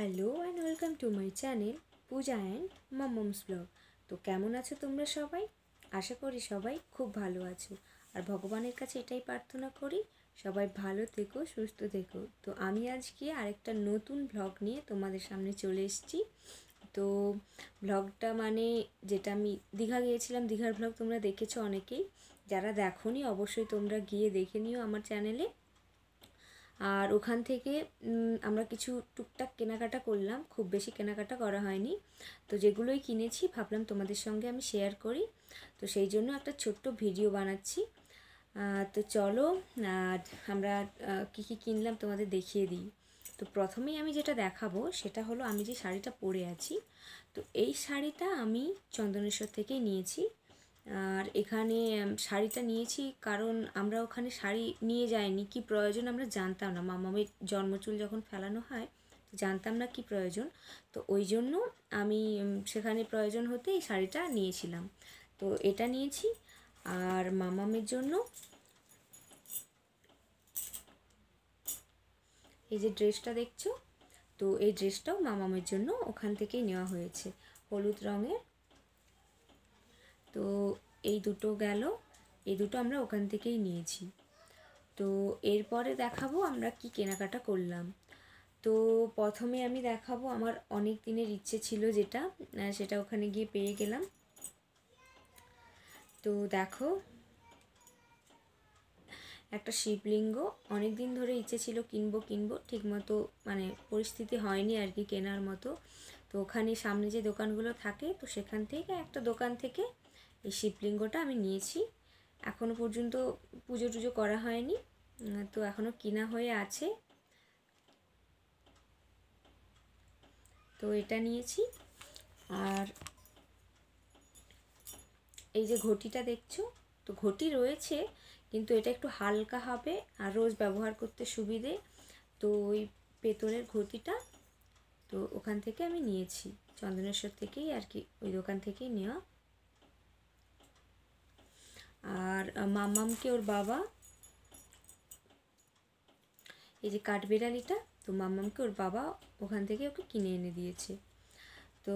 hello and welcome to my channel Puja and mom's blog তো কেমন আছো তোমরা সবাই আশা করি সবাই খুব ভালো আছো আর ভগবানের কাছে এটাই প্রার্থনা করি সবাই ভালো থেকো সুস্থ থেকো তো আমি আজকে আরেকটা নতুন ব্লগ নিয়ে তোমাদের সামনে চলে এসেছি তো ব্লগটা মানে যেটা আমি দীঘা গিয়েছিলাম দীঘার ব্লগ তোমরা দেখেছো অনেকেই যারা দেখো অবশ্যই তোমরা গিয়ে দেখে নিও আমার চ্যানেলে আর ওখান থেকে আমরা কিছু টুকটাক কেনাকাটা করলাম খুব বেশি কেনাকাটা করা হয়নি তো যেগুলোই কিনেছি ভাবলাম তোমাদের সঙ্গে আমি শেয়ার করি তো সেই জন্য একটা ছোট্ট ভিডিও বানাচ্ছি তো চলো আমরা কী কী কিনলাম তোমাদের দেখিয়ে দিই তো প্রথমেই আমি যেটা দেখাবো সেটা হলো আমি যে শাড়িটা পরে আছি তো এই শাড়িটা আমি চন্দনেশ্বর থেকেই নিয়েছি আর এখানে শাড়িটা নিয়েছি কারণ আমরা ওখানে শাড়ি নিয়ে যাইনি কি প্রয়োজন আমরা জানতাম না মামামের জন্মচুল যখন ফেলানো হয় জানতাম না কি প্রয়োজন তো ওই জন্য আমি সেখানে প্রয়োজন হতে এই শাড়িটা নিয়েছিলাম তো এটা নিয়েছি আর মামামের জন্য এই যে ড্রেসটা দেখছো তো এই ড্রেসটাও মামামের জন্য ওখান থেকেই নেওয়া হয়েছে হলুদ রঙের তো এই দুটো গেল এই দুটো আমরা ওখান থেকেই নিয়েছি তো এরপরে দেখাবো আমরা কি কেনাকাটা করলাম তো প্রথমে আমি দেখাবো আমার অনেক দিনের ইচ্ছে ছিল যেটা সেটা ওখানে গিয়ে পেয়ে গেলাম তো দেখো একটা শিবলিঙ্গ অনেক দিন ধরে ইচ্ছে ছিল কিনবো কিনবো ঠিকমতো মানে পরিস্থিতি হয়নি আর কি কেনার মতো তো ওখানে সামনে যে দোকানগুলো থাকে তো সেখান থেকে একটা দোকান থেকে এই শিবলিঙ্গটা আমি নিয়েছি এখনও পর্যন্ত পুজো টুজো করা হয়নি তো এখনও কিনা হয়ে আছে তো এটা নিয়েছি আর এই যে ঘটিটা দেখছো তো ঘটি রয়েছে কিন্তু এটা একটু হালকা হবে আর রোজ ব্যবহার করতে সুবিধে তো ওই পেতলের ঘটিটা তো ওখান থেকে আমি নিয়েছি চন্দনেশ্বর থেকেই আর কি ওই দোকান থেকেই নেওয়া আর মামামকে ওর বাবা এই যে কাঠবেড়ালিটা তো মামামকে ওর বাবা ওখান থেকে ওকে কিনে এনে দিয়েছে তো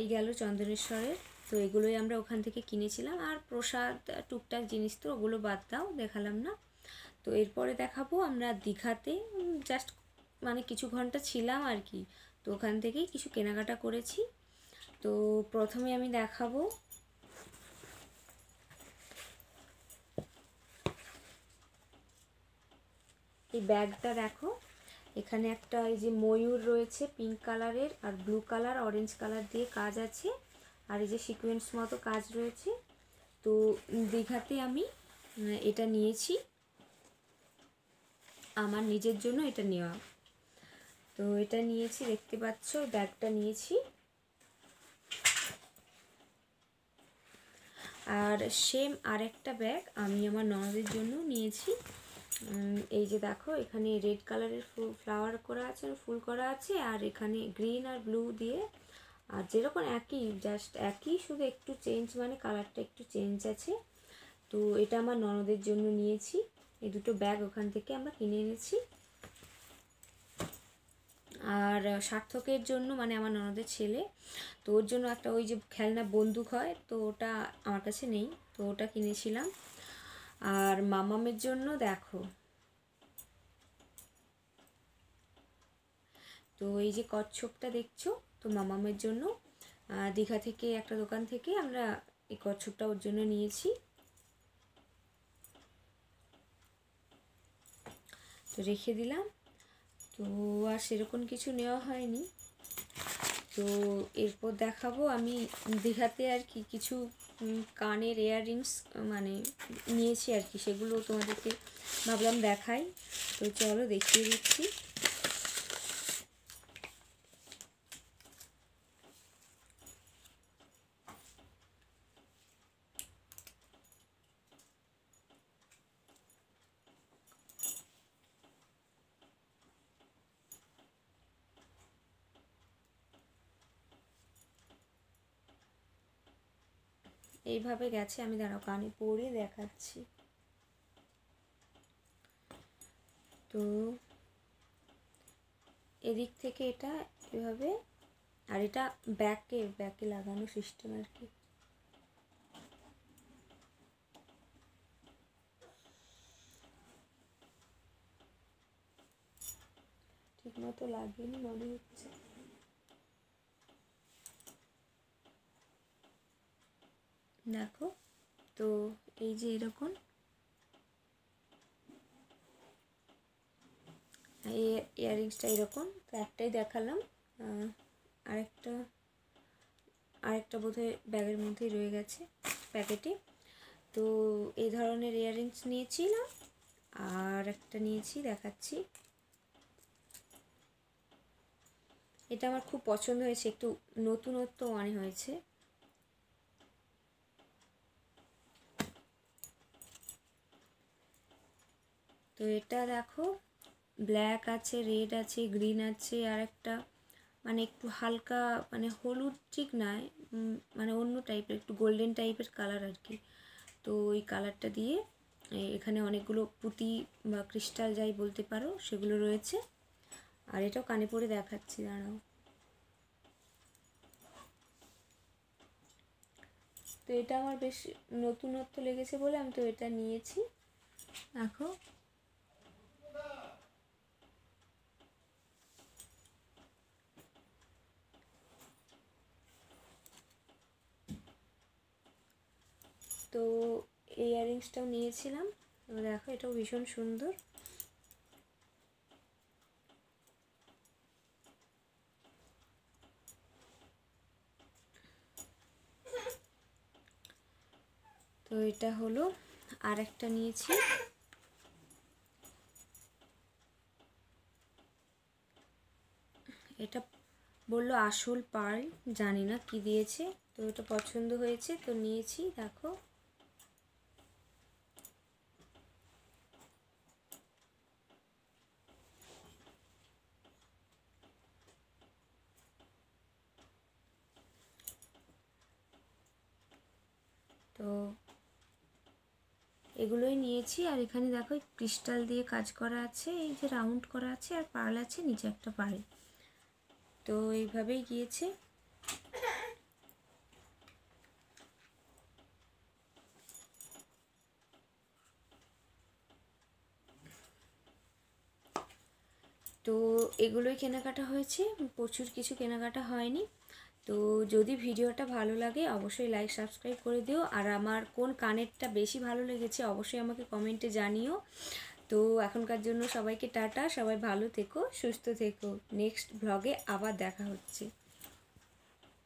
এই গেল চন্দনেশ্বরের তো এগুলোই আমরা ওখান থেকে কিনেছিলাম আর প্রসাদ টুকটাক জিনিস তো ওগুলো বাদ দাও দেখালাম না তো এরপরে দেখাবো আমরা দীঘাতে জাস্ট মানে কিছু ঘন্টা ছিলাম আর কি তো ওখান থেকেই কিছু কেনাকাটা করেছি তো প্রথমে আমি দেখাবো এই ব্যাগটা দেখো এখানে একটা এই যে ময়ূর রয়েছে পিঙ্ক কালারের আর ব্লু কালার অরেঞ্জ কালার দিয়ে কাজ আছে আর এই যে সিকুয়েন্স মতো কাজ রয়েছে তো দীঘাতে আমি এটা নিয়েছি আমার নিজের জন্য এটা নেওয়া তো এটা নিয়েছি দেখতে পাচ্ছ ব্যাগটা নিয়েছি আর সেম আরেকটা ব্যাগ আমি আমার ননদের জন্য নিয়েছি এই যে দেখো এখানে রেড কালারের ফুল ফ্লাওয়ার করা আছে ফুল করা আছে আর এখানে গ্রিন আর ব্লু দিয়ে আর যেরকম একই জাস্ট একই শুধু একটু চেঞ্জ মানে কালারটা একটু চেঞ্জ আছে তো এটা আমার ননদের জন্য নিয়েছি এই দুটো ব্যাগ ওখান থেকে আমরা কিনে এনেছি আর সার্থকের জন্য মানে আমার ননদের ছেলে তো ওর জন্য একটা ওই যে খেলনা বন্দুক হয় তো ওটা আমার কাছে নেই তো ওটা কিনেছিলাম আর মামামের জন্য দেখো তো এই যে কচ্ছপটা দেখছো তো মামামের জন্য দীঘা থেকে একটা দোকান থেকে আমরা এই কচ্ছপটা ওর জন্য নিয়েছি তো রেখে দিলাম তো আর সেরকম কিছু নেওয়া হয়নি তো এরপর দেখাবো আমি দীঘাতে আর কি কিছু কানের ইয়াররিংস মানে নিয়েছি আর কি সেগুলো তোমাদেরকে ভাবলাম দেখাই তো চলো দেখিয়ে দিচ্ছি এইভাবে গেছে আমি দাঁড়াও কানে পরে দেখাচ্ছি তো এদিক থেকে এটা এভাবে আর এটা ব্যাকে ব্যাকে লাগানো সিস্টেম আর কি ঠিক মতো লাগেনি মনে হচ্ছে দেখো তো এই যে এরকম ইয়ারিংসটা এরকম তো একটাই দেখালাম আরেকটা আরেকটা বোধহয় ব্যাগের মধ্যেই রয়ে গেছে প্যাকেটে তো এই ধরনের ইয়াররিংস নিয়েছিলাম আর একটা নিয়েছি দেখাচ্ছি এটা আমার খুব পছন্দ হয়েছে একটু নতুনত্ব মনে হয়েছে তো এটা দেখো ব্ল্যাক আছে রেড আছে গ্রিন আছে আর একটা মানে একটু হালকা মানে হলুদ ঠিক নয় মানে অন্য টাইপের একটু গোল্ডেন টাইপের কালার আর কি তো ওই কালারটা দিয়ে এখানে অনেকগুলো পুঁতি বা ক্রিস্টাল যাই বলতে পারো সেগুলো রয়েছে আর এটাও কানে পরে দেখাচ্ছি দাঁড়াও তো এটা আমার বেশ নতুনত্ব লেগেছে বলে আমি তো এটা নিয়েছি দেখো তো এই ইয়াররিংসটাও নিয়েছিলাম দেখো এটাও ভীষণ সুন্দর তো এটা হলো আর একটা নিয়েছি এটা বললো আসল পার্ল জানি না কি দিয়েছে তো এটা পছন্দ হয়েছে তো নিয়েছি দেখো তো এগুলোই নিয়েছি আর এখানে দেখো ক্রিস্টাল দিয়ে কাজ করা আছে এই যে রাউন্ড করা আছে আর পাল আছে নিচে একটা পাল তো এইভাবেই গিয়েছে তো এগুলোই কেনাকাটা হয়েছে প্রচুর কিছু কেনাকাটা হয়নি তো যদি ভিডিওটা ভালো লাগে অবশ্যই লাইক সাবস্ক্রাইব করে দিও আর আমার কোন কানেরটা বেশি ভালো লেগেছে অবশ্যই আমাকে কমেন্টে জানিও তো এখনকার জন্য সবাইকে টাটা সবাই ভালো থেকো সুস্থ থেকো নেক্সট ব্লগে আবার দেখা হচ্ছে